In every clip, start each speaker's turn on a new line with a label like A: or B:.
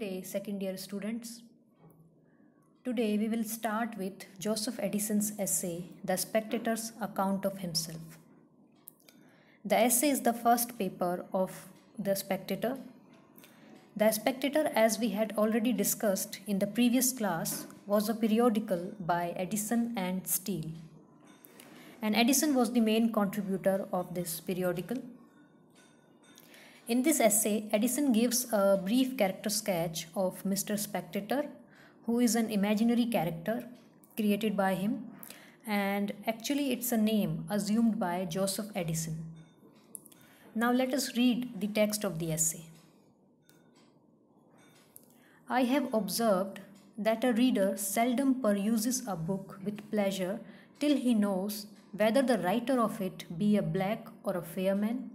A: day second year students. Today we will start with Joseph Edison's essay The Spectator's Account of Himself. The essay is the first paper of The Spectator. The Spectator as we had already discussed in the previous class was a periodical by Edison and Steele. And Edison was the main contributor of this periodical. In this essay, Edison gives a brief character sketch of Mr. Spectator, who is an imaginary character created by him, and actually, it's a name assumed by Joseph Edison. Now, let us read the text of the essay. I have observed that a reader seldom peruses a book with pleasure till he knows whether the writer of it be a black or a fair man,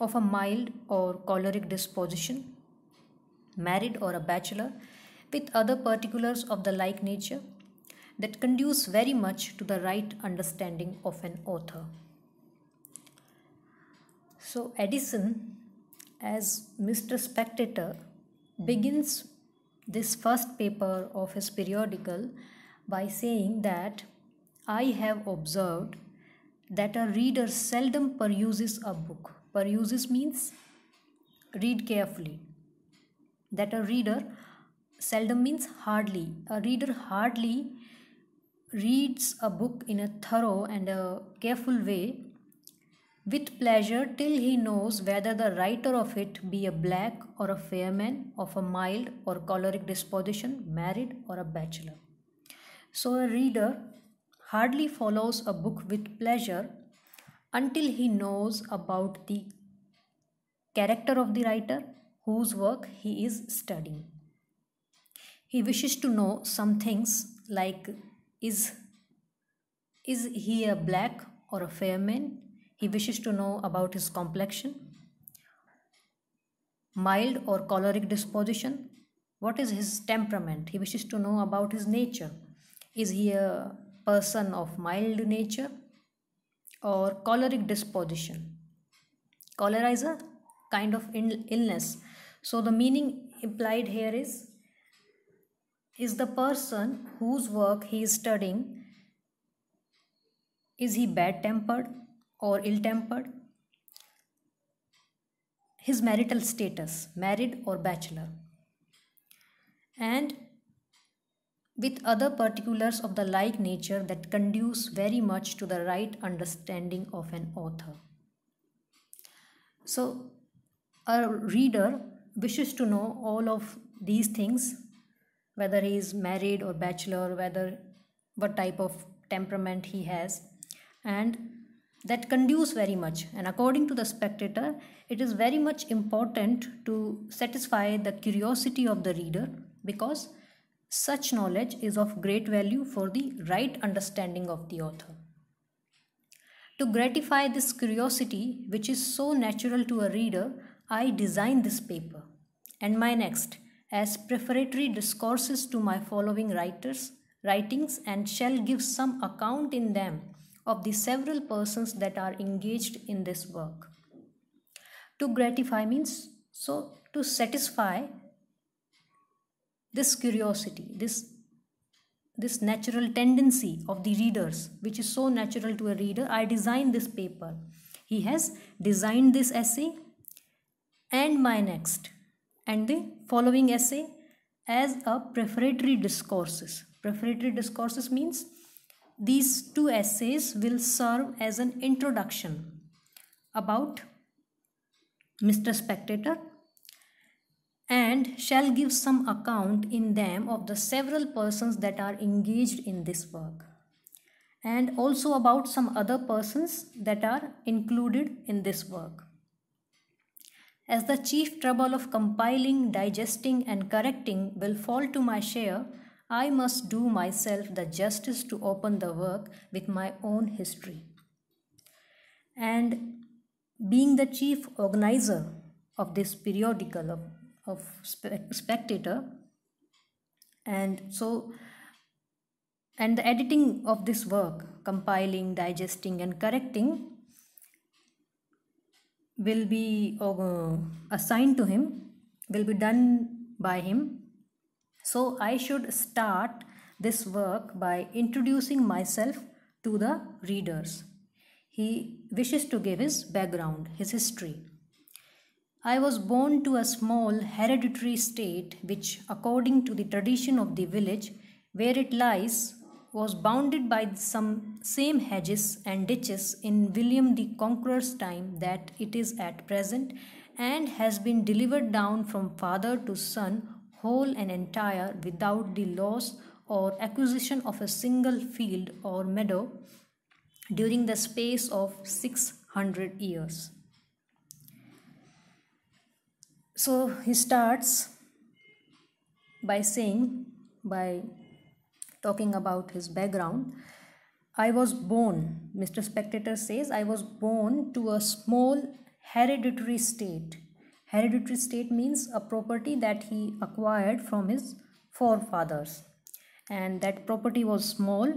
A: of a mild or choleric disposition, married or a bachelor, with other particulars of the like nature that conduce very much to the right understanding of an author. So, Addison, as Mr. Spectator, begins this first paper of his periodical by saying that I have observed that a reader seldom peruses a book Peruses means read carefully. That a reader seldom means hardly. A reader hardly reads a book in a thorough and a careful way with pleasure till he knows whether the writer of it be a black or a fair man, of a mild or choleric disposition, married or a bachelor. So a reader hardly follows a book with pleasure until he knows about the character of the writer whose work he is studying. He wishes to know some things like is, is he a black or a fair man? He wishes to know about his complexion, mild or choleric disposition. What is his temperament? He wishes to know about his nature. Is he a person of mild nature or choleric disposition. Cholera is a kind of illness. So the meaning implied here is is the person whose work he is studying is he bad tempered or ill tempered his marital status married or bachelor and with other particulars of the like nature that conduce very much to the right understanding of an author. So, a reader wishes to know all of these things whether he is married or bachelor, whether what type of temperament he has, and that conduce very much. And according to the spectator, it is very much important to satisfy the curiosity of the reader because such knowledge is of great value for the right understanding of the author. To gratify this curiosity, which is so natural to a reader, I designed this paper and my next as preparatory discourses to my following writers writings and shall give some account in them of the several persons that are engaged in this work. To gratify means so to satisfy this curiosity this this natural tendency of the readers which is so natural to a reader i designed this paper he has designed this essay and my next and the following essay as a prefatory discourses prefatory discourses means these two essays will serve as an introduction about mr spectator and shall give some account in them of the several persons that are engaged in this work and also about some other persons that are included in this work. As the chief trouble of compiling, digesting, and correcting will fall to my share, I must do myself the justice to open the work with my own history. And being the chief organizer of this periodical, of of spectator and so and the editing of this work compiling digesting and correcting will be uh, assigned to him will be done by him so i should start this work by introducing myself to the readers he wishes to give his background his history I was born to a small hereditary state which, according to the tradition of the village where it lies, was bounded by some same hedges and ditches in William the Conqueror's time that it is at present and has been delivered down from father to son whole and entire without the loss or acquisition of a single field or meadow during the space of 600 years so he starts by saying, by talking about his background, I was born, Mr. Spectator says, I was born to a small hereditary state. Hereditary state means a property that he acquired from his forefathers. And that property was small,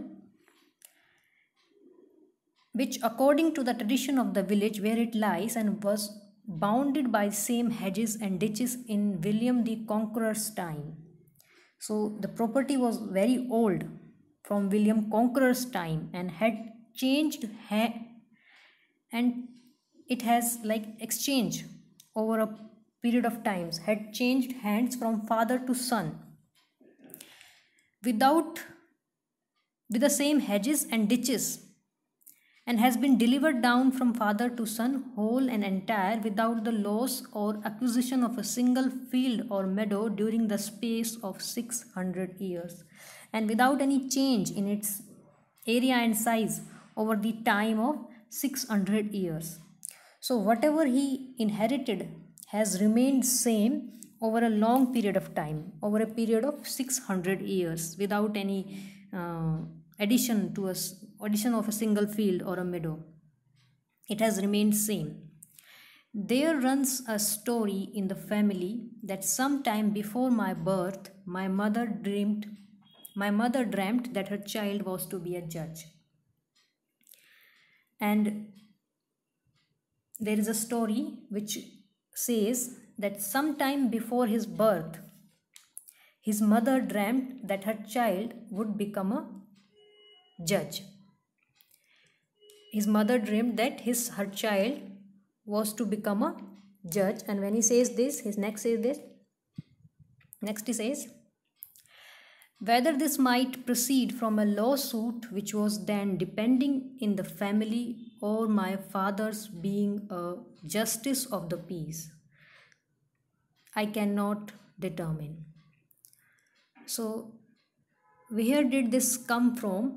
A: which according to the tradition of the village where it lies and was bounded by same hedges and ditches in William the Conqueror's time. So the property was very old from William Conqueror's time and had changed ha- and it has like exchange over a period of times had changed hands from father to son without with the same hedges and ditches and has been delivered down from father to son whole and entire without the loss or acquisition of a single field or meadow during the space of 600 years and without any change in its area and size over the time of 600 years so whatever he inherited has remained same over a long period of time over a period of 600 years without any uh, addition to a addition of a single field or a meadow it has remained same there runs a story in the family that sometime before my birth, my mother dreamed my mother dreamt that her child was to be a judge. And there is a story which says that sometime before his birth, his mother dreamt that her child would become a judge. His mother dreamed that his her child was to become a judge and when he says this his next says this next he says whether this might proceed from a lawsuit which was then depending in the family or my father's being a justice of the peace i cannot determine so where did this come from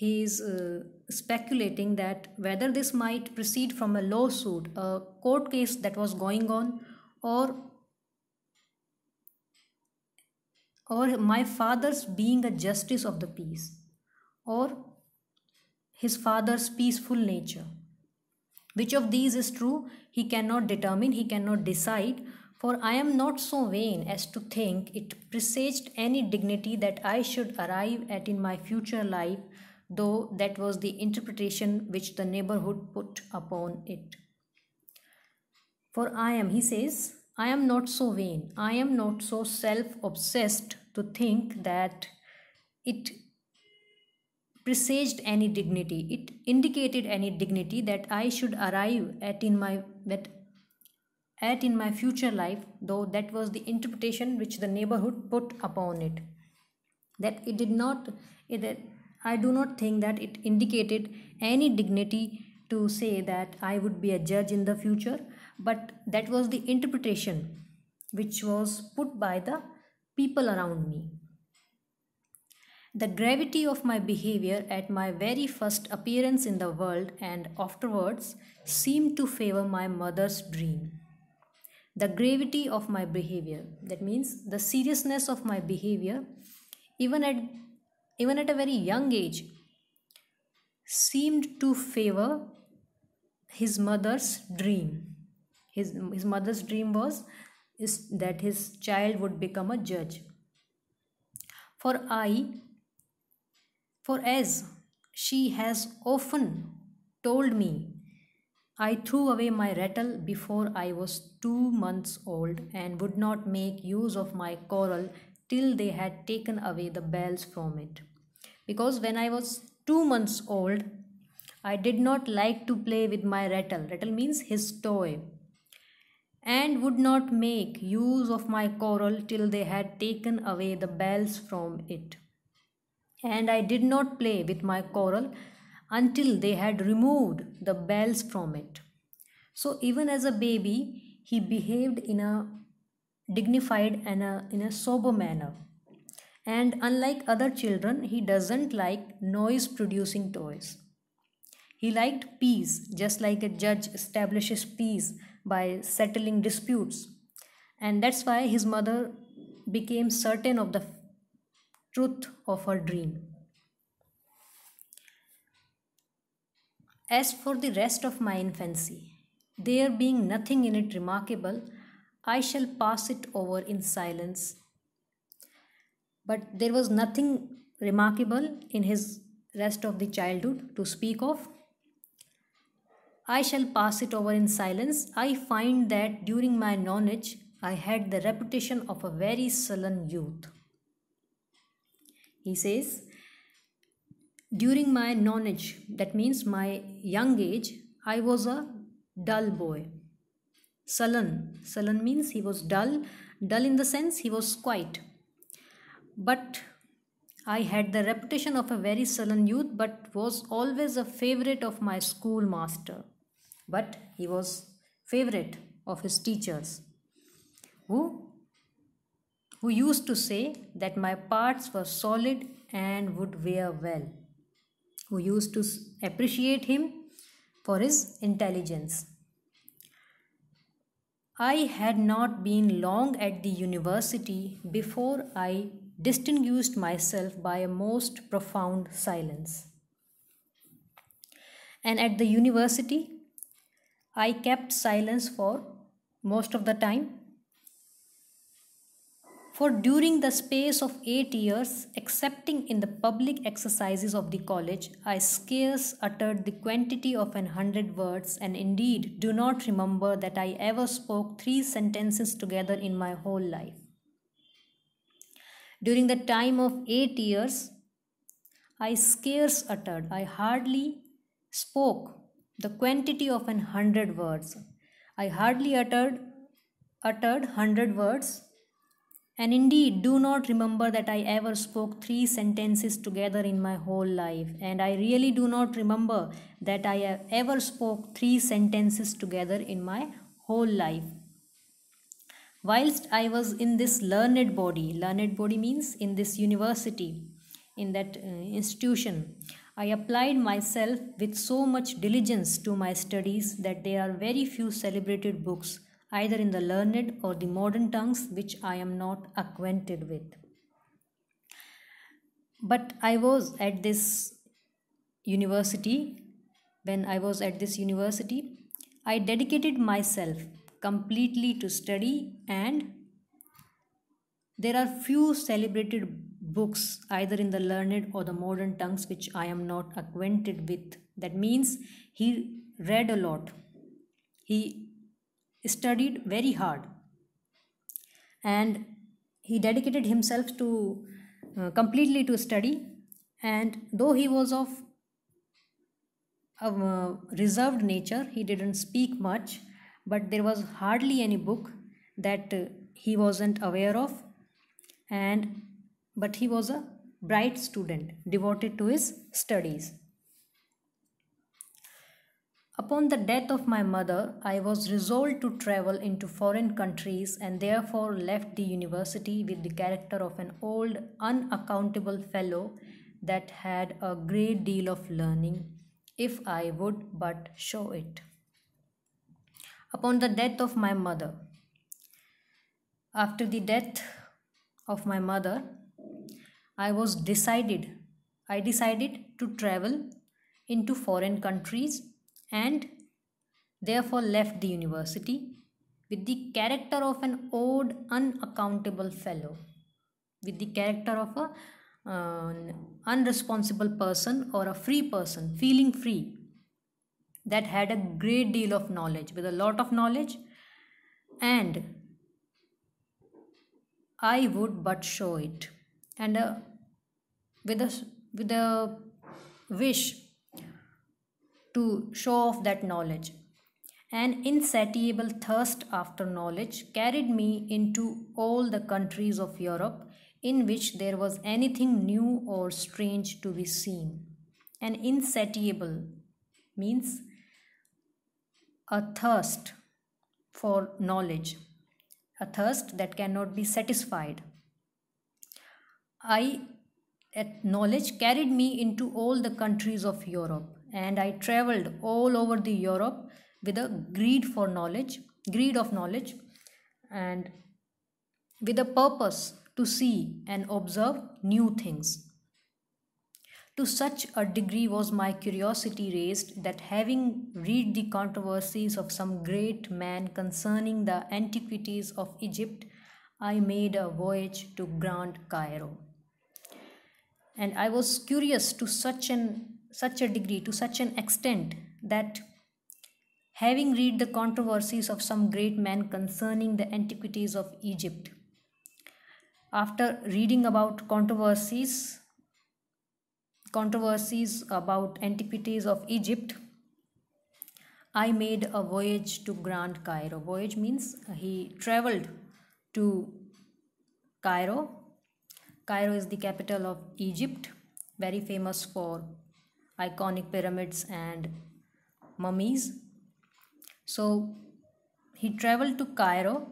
A: he is uh, speculating that whether this might proceed from a lawsuit, a court case that was going on, or or my father's being a justice of the peace, or his father's peaceful nature. Which of these is true, he cannot determine, he cannot decide, for I am not so vain as to think it presaged any dignity that I should arrive at in my future life though that was the interpretation which the neighborhood put upon it. For I am, he says, I am not so vain, I am not so self obsessed to think that it presaged any dignity it indicated any dignity that i should arrive at in my that at in my future life though that was the interpretation which the neighborhood put upon it that it did not either. I do not think that it indicated any dignity to say that I would be a judge in the future, but that was the interpretation which was put by the people around me. The gravity of my behavior at my very first appearance in the world and afterwards seemed to favor my mother's dream. The gravity of my behavior, that means the seriousness of my behavior, even at even at a very young age, seemed to favor his mother's dream. His, his mother's dream was is that his child would become a judge. For I, for as she has often told me I threw away my rattle before I was two months old and would not make use of my coral till they had taken away the bells from it because when i was 2 months old i did not like to play with my rattle rattle means his toy and would not make use of my coral till they had taken away the bells from it and i did not play with my coral until they had removed the bells from it so even as a baby he behaved in a dignified and a, in a sober manner and unlike other children, he doesn't like noise producing toys. He liked peace, just like a judge establishes peace by settling disputes. And that's why his mother became certain of the truth of her dream. As for the rest of my infancy, there being nothing in it remarkable, I shall pass it over in silence but there was nothing remarkable in his rest of the childhood to speak of. I shall pass it over in silence. I find that during my nonage, I had the reputation of a very sullen youth. He says, During my nonage, that means my young age, I was a dull boy. Sullen. Sullen means he was dull. Dull in the sense he was quiet but I had the reputation of a very sullen youth, but was always a favorite of my schoolmaster. But he was favorite of his teachers, who who used to say that my parts were solid and would wear well, who used to appreciate him for his intelligence. I had not been long at the university before I distinguished myself by a most profound silence. And at the university, I kept silence for most of the time. For during the space of eight years, excepting in the public exercises of the college, I scarce uttered the quantity of an hundred words, and indeed do not remember that I ever spoke three sentences together in my whole life. During the time of eight years, I scarce uttered, I hardly spoke the quantity of an hundred words. I hardly uttered uttered hundred words, and indeed do not remember that I ever spoke three sentences together in my whole life, and I really do not remember that I ever spoke three sentences together in my whole life. Whilst I was in this learned body, learned body means in this university, in that uh, institution, I applied myself with so much diligence to my studies that there are very few celebrated books, either in the learned or the modern tongues, which I am not acquainted with. But I was at this university, when I was at this university, I dedicated myself completely to study and there are few celebrated books either in the learned or the modern tongues which I am not acquainted with. That means he read a lot. He studied very hard and he dedicated himself to uh, completely to study and though he was of a uh, reserved nature he didn't speak much but there was hardly any book that uh, he wasn't aware of and but he was a bright student devoted to his studies upon the death of my mother i was resolved to travel into foreign countries and therefore left the university with the character of an old unaccountable fellow that had a great deal of learning if i would but show it upon the death of my mother. After the death of my mother, I was decided, I decided to travel into foreign countries and therefore left the university with the character of an odd unaccountable fellow with the character of a uh, unresponsible person or a free person feeling free that had a great deal of knowledge, with a lot of knowledge, and I would but show it, and uh, with a with a wish to show off that knowledge. An insatiable thirst after knowledge carried me into all the countries of Europe in which there was anything new or strange to be seen. An insatiable means a thirst for knowledge, a thirst that cannot be satisfied. I knowledge carried me into all the countries of Europe and I traveled all over the Europe with a greed for knowledge, greed of knowledge and with a purpose to see and observe new things. To such a degree was my curiosity raised that having read the controversies of some great man concerning the antiquities of Egypt, I made a voyage to Grand Cairo. And I was curious to such an such a degree, to such an extent that having read the controversies of some great man concerning the antiquities of Egypt, after reading about controversies controversies about antiquities of Egypt. I made a voyage to Grand Cairo. Voyage means he traveled to Cairo. Cairo is the capital of Egypt, very famous for iconic pyramids and mummies. So he traveled to Cairo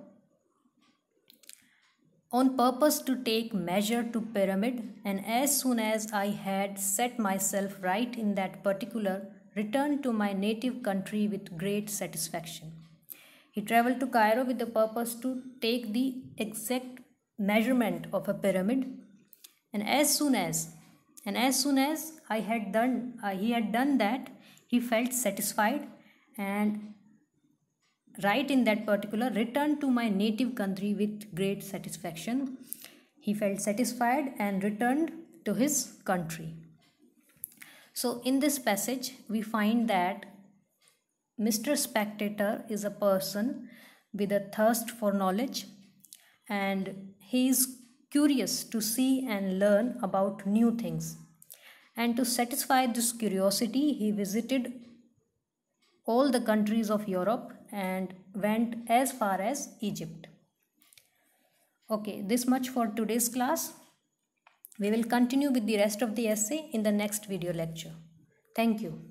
A: on purpose to take measure to pyramid and as soon as i had set myself right in that particular returned to my native country with great satisfaction he traveled to cairo with the purpose to take the exact measurement of a pyramid and as soon as and as soon as i had done uh, he had done that he felt satisfied and Right in that particular return to my native country with great satisfaction. He felt satisfied and returned to his country. So, in this passage, we find that Mr. Spectator is a person with a thirst for knowledge and he is curious to see and learn about new things. And to satisfy this curiosity, he visited all the countries of Europe and went as far as Egypt. Okay, this much for today's class. We will continue with the rest of the essay in the next video lecture. Thank you.